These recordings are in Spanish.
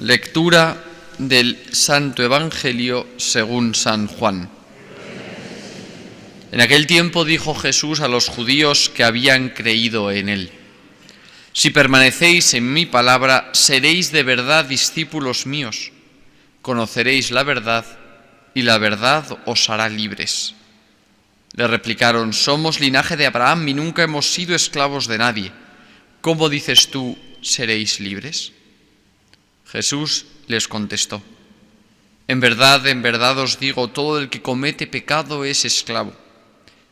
Lectura del Santo Evangelio según San Juan. En aquel tiempo dijo Jesús a los judíos que habían creído en él, Si permanecéis en mi palabra, seréis de verdad discípulos míos, conoceréis la verdad y la verdad os hará libres. Le replicaron, Somos linaje de Abraham y nunca hemos sido esclavos de nadie. ¿Cómo dices tú, seréis libres? Jesús les contestó, En verdad, en verdad os digo, todo el que comete pecado es esclavo.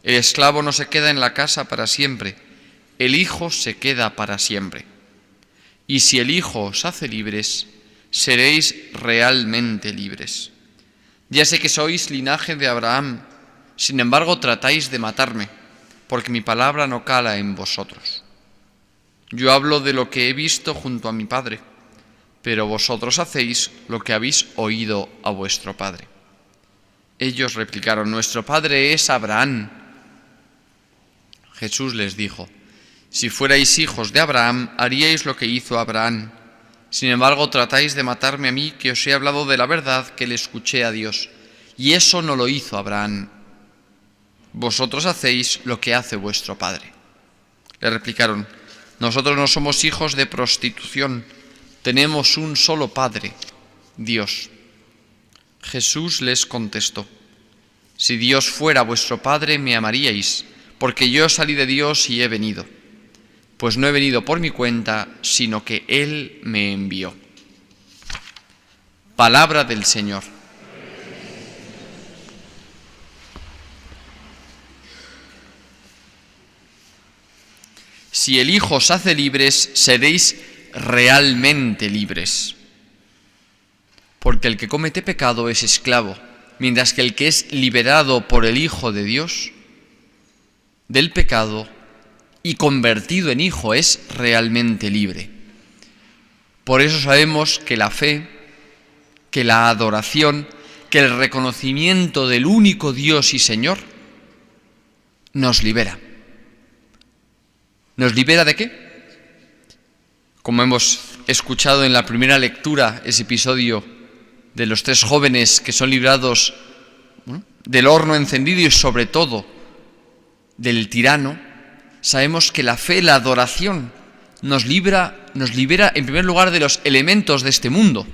El esclavo no se queda en la casa para siempre, el Hijo se queda para siempre. Y si el Hijo os hace libres, seréis realmente libres. Ya sé que sois linaje de Abraham, sin embargo tratáis de matarme, porque mi palabra no cala en vosotros. Yo hablo de lo que he visto junto a mi Padre pero vosotros hacéis lo que habéis oído a vuestro padre. Ellos replicaron, nuestro padre es Abraham. Jesús les dijo, si fuerais hijos de Abraham, haríais lo que hizo Abraham. Sin embargo, tratáis de matarme a mí, que os he hablado de la verdad que le escuché a Dios. Y eso no lo hizo Abraham. Vosotros hacéis lo que hace vuestro padre. Le replicaron, nosotros no somos hijos de prostitución tenemos un solo Padre, Dios. Jesús les contestó, Si Dios fuera vuestro Padre, me amaríais, porque yo salí de Dios y he venido. Pues no he venido por mi cuenta, sino que Él me envió. Palabra del Señor. Si el Hijo os hace libres, seréis realmente libres. Porque el que comete pecado es esclavo, mientras que el que es liberado por el Hijo de Dios del pecado y convertido en hijo es realmente libre. Por eso sabemos que la fe, que la adoración, que el reconocimiento del único Dios y Señor nos libera. ¿Nos libera de qué? Como hemos escuchado en la primera lectura, ese episodio de los tres jóvenes que son librados del horno encendido y sobre todo del tirano, sabemos que la fe, la adoración, nos libra, nos libera en primer lugar de los elementos de este mundo.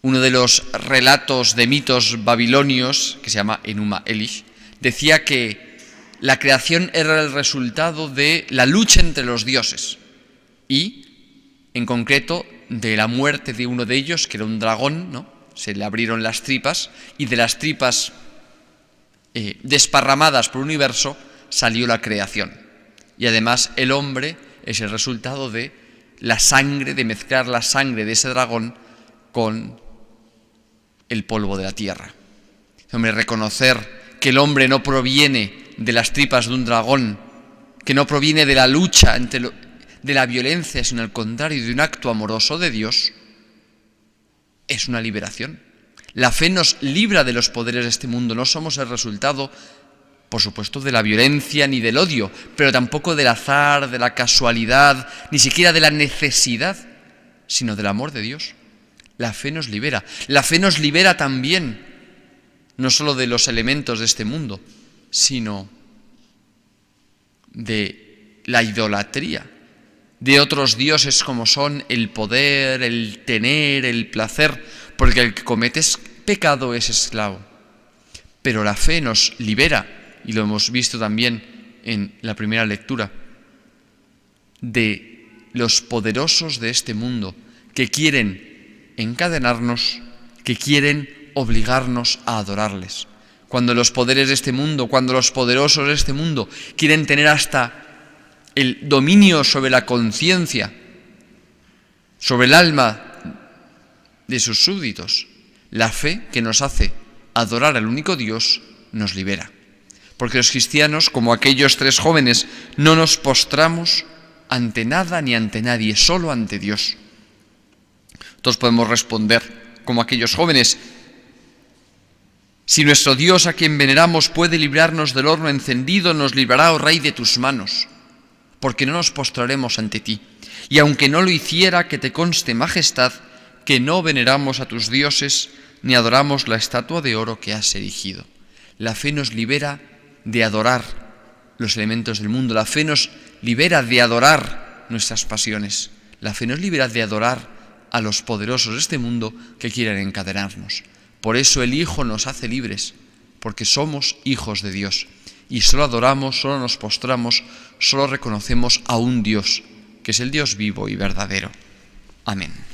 Uno de los relatos de mitos babilonios, que se llama Enuma Elish, decía que la creación era el resultado de la lucha entre los dioses y en concreto de la muerte de uno de ellos, que era un dragón, ¿no? se le abrieron las tripas y de las tripas eh, desparramadas por el universo salió la creación. Y además el hombre es el resultado de la sangre, de mezclar la sangre de ese dragón con el polvo de la tierra. Hombre, reconocer que el hombre no proviene de las tripas de un dragón, que no proviene de la lucha entre, de la violencia, sino al contrario de un acto amoroso de Dios, es una liberación. La fe nos libra de los poderes de este mundo, no somos el resultado, por supuesto, de la violencia ni del odio, pero tampoco del azar, de la casualidad, ni siquiera de la necesidad, sino del amor de Dios. La fe nos libera. La fe nos libera también, no solo de los elementos de este mundo, sino de la idolatría de otros dioses como son el poder, el tener, el placer, porque el que comete pecado es esclavo. Pero la fe nos libera, y lo hemos visto también en la primera lectura, de los poderosos de este mundo que quieren encadenarnos, que quieren obligarnos a adorarles. Cuando los poderes de este mundo, cuando los poderosos de este mundo quieren tener hasta el dominio sobre la conciencia, sobre el alma de sus súbditos. La fe que nos hace adorar al único Dios nos libera. Porque los cristianos, como aquellos tres jóvenes, no nos postramos ante nada ni ante nadie, solo ante Dios. Todos podemos responder, como aquellos jóvenes, si nuestro Dios a quien veneramos puede librarnos del horno encendido, nos librará, oh Rey, de tus manos porque no nos postraremos ante ti. Y aunque no lo hiciera, que te conste, Majestad, que no veneramos a tus dioses, ni adoramos la estatua de oro que has erigido. La fe nos libera de adorar los elementos del mundo, la fe nos libera de adorar nuestras pasiones, la fe nos libera de adorar a los poderosos de este mundo que quieren encadenarnos. Por eso el Hijo nos hace libres, porque somos hijos de Dios y solo adoramos, solo nos postramos, solo reconocemos a un Dios, que es el Dios vivo y verdadero. Amén.